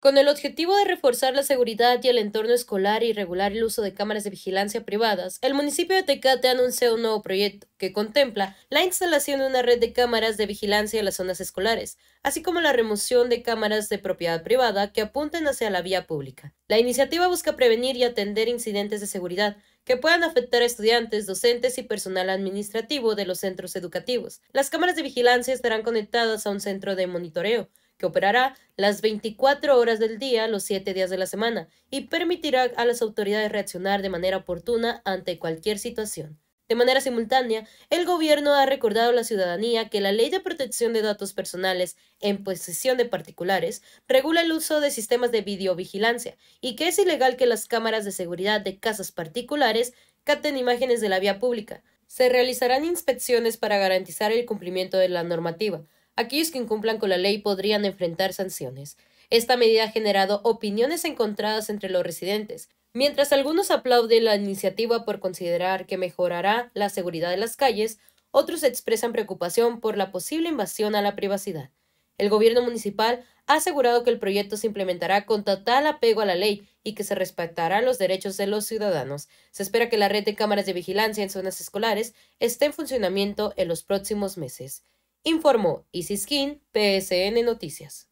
Con el objetivo de reforzar la seguridad y el entorno escolar y regular el uso de cámaras de vigilancia privadas, el municipio de Tecate anunció un nuevo proyecto que contempla la instalación de una red de cámaras de vigilancia en las zonas escolares, así como la remoción de cámaras de propiedad privada que apunten hacia la vía pública. La iniciativa busca prevenir y atender incidentes de seguridad que puedan afectar a estudiantes, docentes y personal administrativo de los centros educativos. Las cámaras de vigilancia estarán conectadas a un centro de monitoreo, que operará las 24 horas del día, los 7 días de la semana, y permitirá a las autoridades reaccionar de manera oportuna ante cualquier situación. De manera simultánea, el gobierno ha recordado a la ciudadanía que la Ley de Protección de Datos Personales en posesión de particulares regula el uso de sistemas de videovigilancia y que es ilegal que las cámaras de seguridad de casas particulares capten imágenes de la vía pública. Se realizarán inspecciones para garantizar el cumplimiento de la normativa, aquellos que incumplan con la ley podrían enfrentar sanciones. Esta medida ha generado opiniones encontradas entre los residentes. Mientras algunos aplauden la iniciativa por considerar que mejorará la seguridad de las calles, otros expresan preocupación por la posible invasión a la privacidad. El gobierno municipal ha asegurado que el proyecto se implementará con total apego a la ley y que se respetarán los derechos de los ciudadanos. Se espera que la red de cámaras de vigilancia en zonas escolares esté en funcionamiento en los próximos meses informó Isis King, PSN Noticias.